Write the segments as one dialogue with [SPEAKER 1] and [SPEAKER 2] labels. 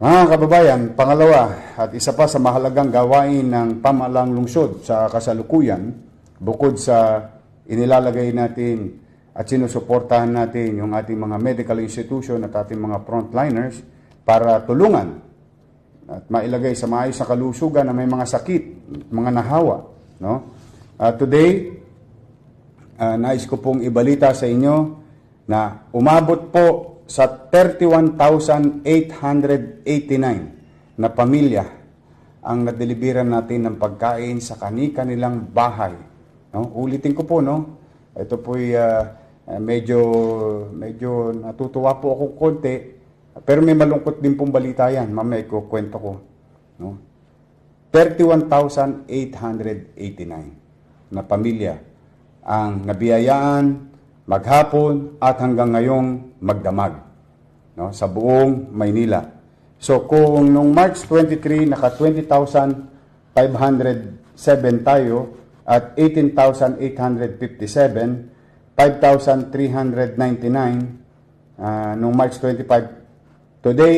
[SPEAKER 1] Mga kababayan, pangalawa at isa pa sa mahalagang gawain ng pamalang lungsod sa kasalukuyan bukod sa inilalagay natin at sinusuportahan natin yung ating mga medical institution at ating mga frontliners para tulungan at mailagay sa maayos na kalusugan na may mga sakit, mga nahawa. No? Uh, today, uh, nais ko pong ibalita sa inyo na umabot po sa 31,889 na pamilya ang nadeliveran natin ng pagkain sa kani-kanilang bahay. No? Ulitin ko po, no? Ito po'y uh, medyo, medyo natutuwa po ako konti. Pero may malungkot din pong balita yan. Mamaya ikukwento ko. No? 31,889 na pamilya ang nabiyayaan maghapon at hanggang ngayong magdamag no, sa buong Maynila. So kung nung March 23 naka 20,507 tayo at 18,857, 5,399 uh, nung March 25. Today,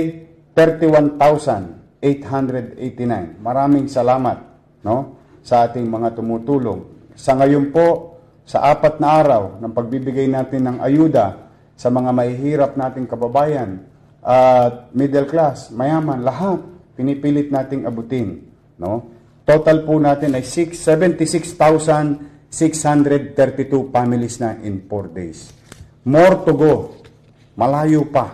[SPEAKER 1] 31,889. Maraming salamat no, sa ating mga tumutulong. Sa ngayon po, sa apat na araw ng pagbibigay natin ng ayuda, sa mga mahihirap nating kababayan at uh, middle class, mayaman, lahat pinipilit nating abutin, no? Total po natin ay 676,632 families na in 4 days. More to go. Malayo pa.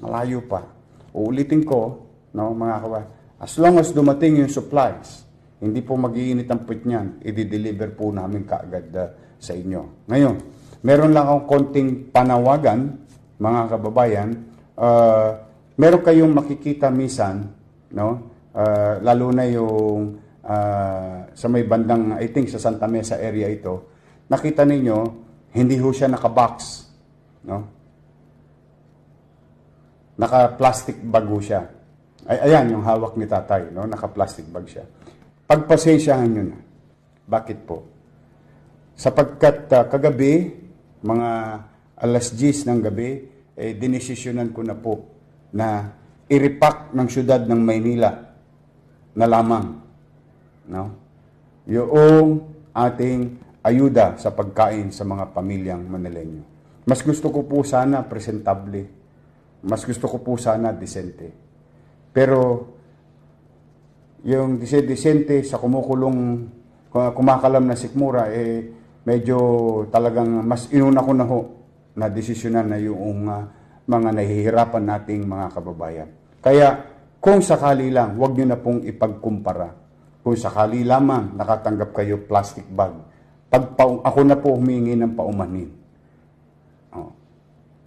[SPEAKER 1] Malayo pa. Uulitin ko, no, mga kawa, as long as dumating yung supplies, hindi po magiinit ang put niyan, i-deliver po namin kaagad uh, sa inyo. Ngayon, meron lang akong konting panawagan, mga kababayan, uh, meron kayong makikita minsan, no? Uh, lalo na yung uh, sa may bandang, I think sa Santa Mesa area ito, nakita ninyo, hindi ho siya nakabox, no? Naka-plastic bag ho siya. Ay, ayan yung hawak ni tatay, no? Naka-plastic bag siya. Pagpasensyahan nyo na. Bakit po? Sapagkat uh, kagabi, mga alas 10 ng gabi, eh, dinesisyonan ko na po na iripak ng syudad ng Maynila na lamang no? yung ating ayuda sa pagkain sa mga pamilyang Manileño. Mas gusto ko po sana presentable. Mas gusto ko po sana disente. Pero yung disente sa kumukulong kumakalam na sikmura, eh, medyo talagang mas inuna ko na ho na desisyonan na yung uh, mga nahihirapan nating mga kababayan. Kaya kung sakali lang, huwag nyo na pong ipagkumpara. Kung sakali lamang nakatanggap kayo plastic bag, pag pa, ako na po humingi ng paumanhin. Oh.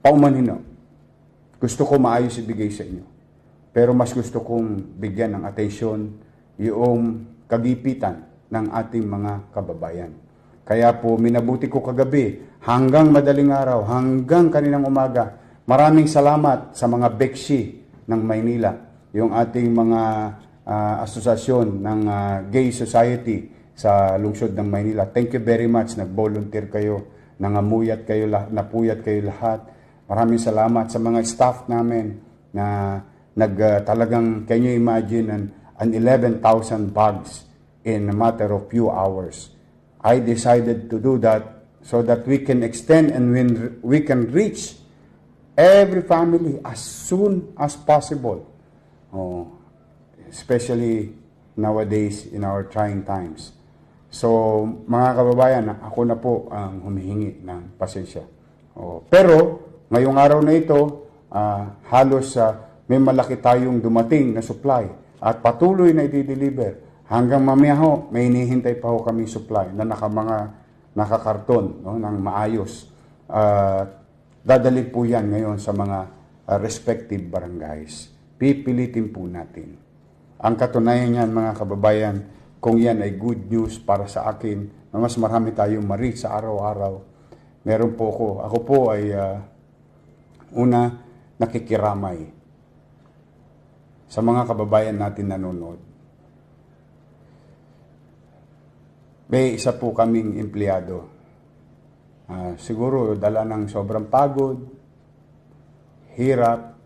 [SPEAKER 1] Paumanhin na. Gusto ko maayos ibigay sa inyo. Pero mas gusto kong bigyan ng atensyon yung kagipitan ng ating mga kababayan. Kaya po minabuti ko kagabi hanggang madaling araw, hanggang kaninang umaga. Maraming salamat sa mga beksi ng Maynila, yung ating mga uh, asosasyon ng uh, gay society sa lungsod ng Maynila. Thank you very much. Nag-volunteer kayo, nangamuyat kayo napuyat kayo lahat. Maraming salamat sa mga staff namin na nag uh, talagang can you imagine an, an 11,000 bugs in a matter of few hours. I decided to do that so that we can extend and when we can reach every family as soon as possible. Oh, especially nowadays in our trying times. So, mga kababayan, ako na po ang humihingi ng pasensya. Oh, pero, ngayong araw na ito, uh, halos uh, may malaki tayong dumating na supply at patuloy na i-deliver Hanggang mamaya ho, may hinihintay pa ho kami supply na naka mga nakakarton no, ng maayos. Uh, dadali po yan ngayon sa mga uh, respective barangays. Pipilitin po natin. Ang katunayan niyan mga kababayan, kung yan ay good news para sa akin, na mas marami tayong ma sa araw-araw, meron po ako. Ako po ay uh, una, nakikiramay sa mga kababayan natin nanonood. May isa po kaming empleyado. Uh, siguro dala ng sobrang pagod, hirap,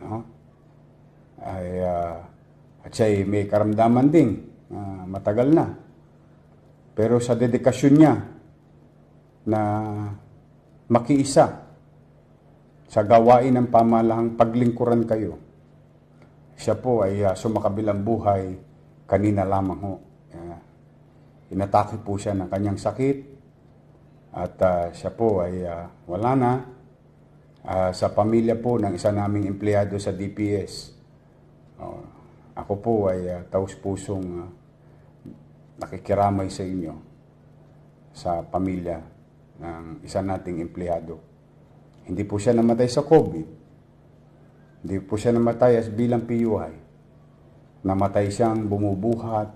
[SPEAKER 1] no? Ay, uh, at siya may karamdaman din, uh, matagal na. Pero sa dedikasyon niya na makiisa sa gawain ng pamalahang paglingkuran kayo, siya po ay uh, sumakabilang buhay kanina lamang ho. Inatake po siya ng kanyang sakit at uh, siya po ay uh, wala na uh, sa pamilya po ng isa naming empleyado sa DPS. Uh, oh, ako po ay uh, taus-pusong uh, nakikiramay sa inyo sa pamilya ng isa nating empleyado. Hindi po siya namatay sa COVID. Hindi po siya namatay as bilang PUI. Namatay siyang bumubuhat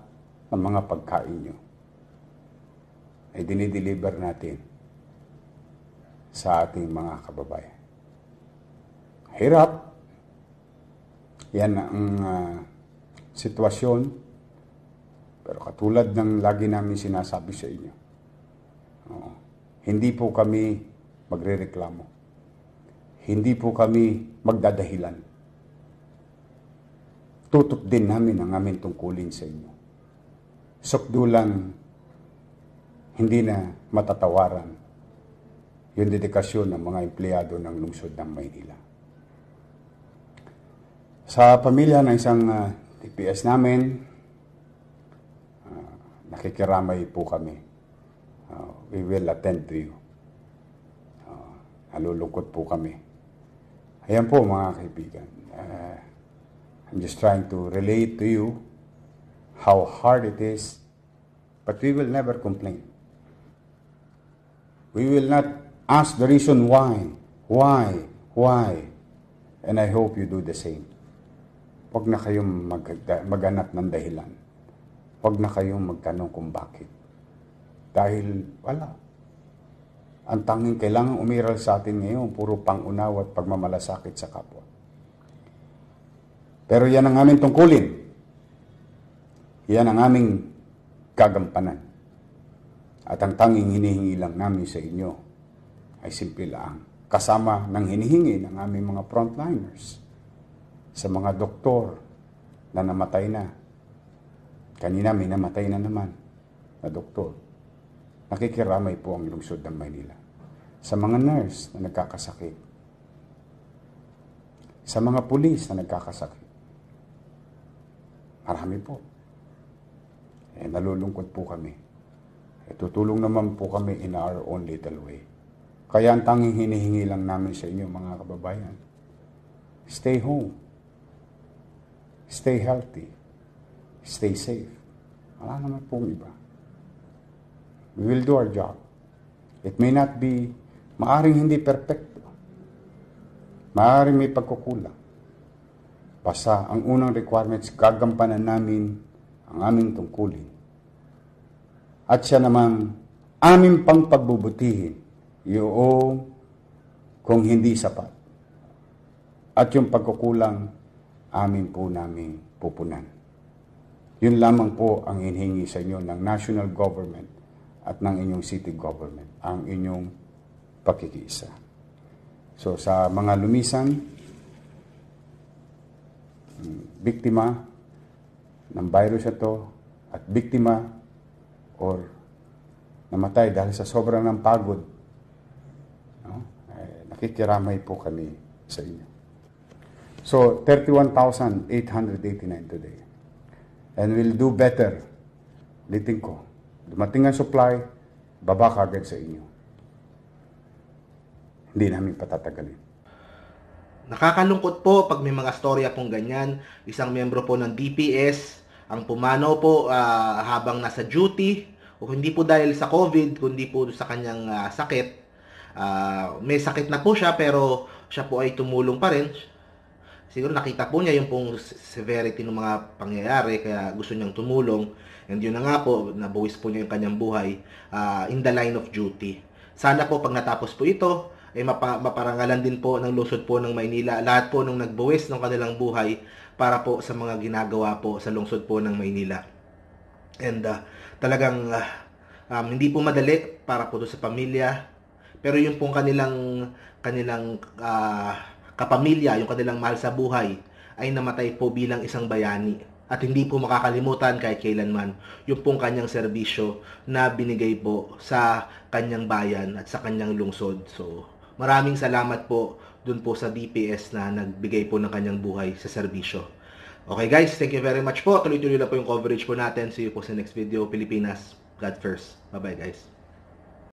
[SPEAKER 1] ng mga pagkain niyo ay dinideliver natin sa ating mga kababayan. Hirap. Yan ang uh, sitwasyon. Pero katulad ng lagi namin sinasabi sa inyo, uh, hindi po kami magrereklamo. Hindi po kami magdadahilan. Tutok din namin ang aming tungkulin sa inyo. lang hindi na matatawaran yung dedikasyon ng mga empleyado ng lungsod ng Maynila. Sa pamilya ng isang uh, ah, TPS namin, uh, nakikiramay po kami. Uh, we will attend to you. Uh, nalulungkot po kami. Ayan po mga kaibigan. Uh, I'm just trying to relate to you how hard it is, but we will never complain. We will not ask the reason why, why, why. And I hope you do the same. Huwag na kayong mag maghanap ng dahilan. Huwag na kayong magtanong kung bakit. Dahil wala. Ang tanging kailangan umiral sa atin ngayon, puro pangunawa at pagmamalasakit sa kapwa. Pero yan ang aming tungkulin. Yan ang aming kagampanan. At ang tanging hinihingi lang namin sa inyo ay simple lang. Kasama ng hinihingi ng aming mga frontliners sa mga doktor na namatay na. Kanina may namatay na naman na doktor. Nakikiramay po ang lungsod ng Maynila. Sa mga nurse na nagkakasakit. Sa mga pulis na nagkakasakit. Marami po. Eh, nalulungkot po kami Itutulong naman po kami in our own little way. Kaya ang tanging hinihingi lang namin sa inyo mga kababayan, stay home, stay healthy, stay safe. Wala naman pong iba. We will do our job. It may not be, maaring hindi perfect. Maaring may pagkukulang. Basta ang unang requirements, gagampanan namin ang aming tungkulin at siya namang aming pang pagbubutihin yung kung hindi sapat. At yung pagkukulang amin po namin pupunan. Yun lamang po ang inhingi sa inyo ng national government at ng inyong city government, ang inyong pakikiisa. So sa mga lumisan, mm, biktima ng virus ito at biktima or namatay dahil sa sobra ng pagod, no? eh, nakikiramay po kami sa inyo. So, 31,889 today. And we'll do better. Liting ko. Dumating ang supply, baba kagad sa inyo. Hindi namin patatagalin.
[SPEAKER 2] Nakakalungkot po pag may mga storya pong ganyan. Isang membro po ng DPS ang pumanaw po uh, habang nasa duty o hindi po dahil sa COVID kundi po sa kanyang uh, sakit. Uh, may sakit na po siya pero siya po ay tumulong pa rin. Siguro nakita po niya yung pong severity ng mga pangyayari kaya gusto niyang tumulong. And yun na nga po, nabuwis po niya yung kanyang buhay uh, in the line of duty. Sana po pag natapos po ito, ay eh, mapa, maparangalan din po ng lungsod po ng Maynila lahat po nung nagbuwis ng kanilang buhay para po sa mga ginagawa po sa lungsod po ng Maynila. And uh, talagang uh, um, hindi po madali para po sa pamilya pero yung pong kanilang kanilang uh, kapamilya, yung kanilang mahal sa buhay ay namatay po bilang isang bayani at hindi po makakalimutan kahit kailanman yung pong kanyang serbisyo na binigay po sa kanyang bayan at sa kanyang lungsod. So, Maraming salamat po dun po sa DPS na nagbigay po ng kanyang buhay sa serbisyo. Okay guys, thank you very much po. Tuloy-tuloy na po yung coverage po natin. See you po sa next video. Pilipinas, God first. Bye-bye guys.